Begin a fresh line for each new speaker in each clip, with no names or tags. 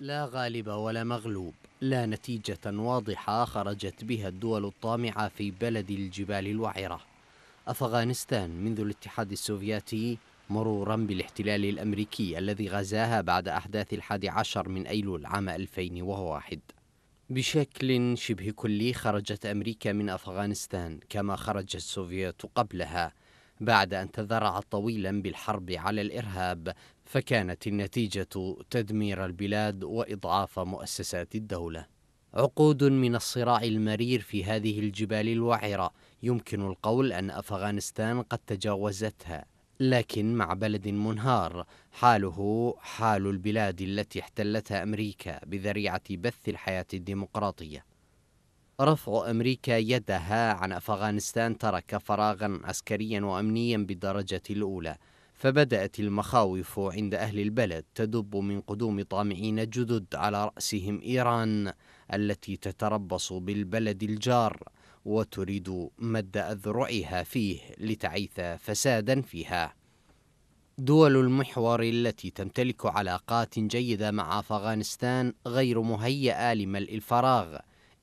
لا غالب ولا مغلوب لا نتيجة واضحة خرجت بها الدول الطامعة في بلد الجبال الوعرة أفغانستان منذ الاتحاد السوفيتي مرورا بالاحتلال الأمريكي الذي غزاها بعد أحداث الحادي عشر من أيلول عام 2001 بشكل شبه كلي خرجت أمريكا من أفغانستان كما خرج السوفيت قبلها بعد أن تذرع طويلا بالحرب على الإرهاب فكانت النتيجة تدمير البلاد وإضعاف مؤسسات الدولة عقود من الصراع المرير في هذه الجبال الوعرة يمكن القول أن أفغانستان قد تجاوزتها لكن مع بلد منهار حاله حال البلاد التي احتلتها أمريكا بذريعة بث الحياة الديمقراطية رفع أمريكا يدها عن أفغانستان ترك فراغا عسكريا وأمنيا بالدرجة الأولى فبدأت المخاوف عند أهل البلد تدب من قدوم طامعين جدد على رأسهم إيران التي تتربص بالبلد الجار وتريد مد أذرعها فيه لتعيث فسادا فيها دول المحور التي تمتلك علاقات جيدة مع أفغانستان غير مهيئة لملء الفراغ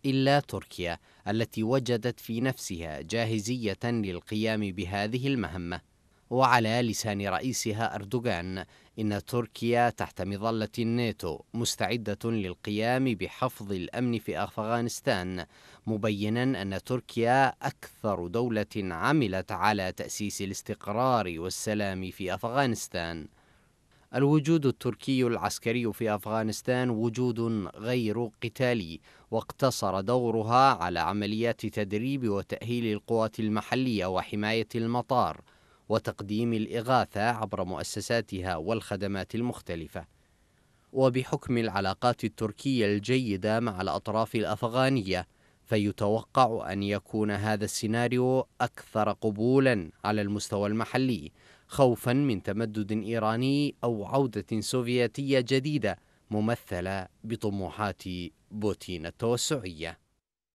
إلا تركيا التي وجدت في نفسها جاهزية للقيام بهذه المهمة وعلى لسان رئيسها أردوغان إن تركيا تحت مظلة الناتو مستعدة للقيام بحفظ الأمن في أفغانستان مبينا أن تركيا أكثر دولة عملت على تأسيس الاستقرار والسلام في أفغانستان الوجود التركي العسكري في أفغانستان وجود غير قتالي واقتصر دورها على عمليات تدريب وتأهيل القوات المحلية وحماية المطار وتقديم الإغاثة عبر مؤسساتها والخدمات المختلفة وبحكم العلاقات التركية الجيدة مع الأطراف الأفغانية فيتوقع أن يكون هذا السيناريو أكثر قبولا على المستوى المحلي خوفا من تمدد إيراني أو عودة سوفيتية جديدة ممثلة بطموحات بوتين التوسعية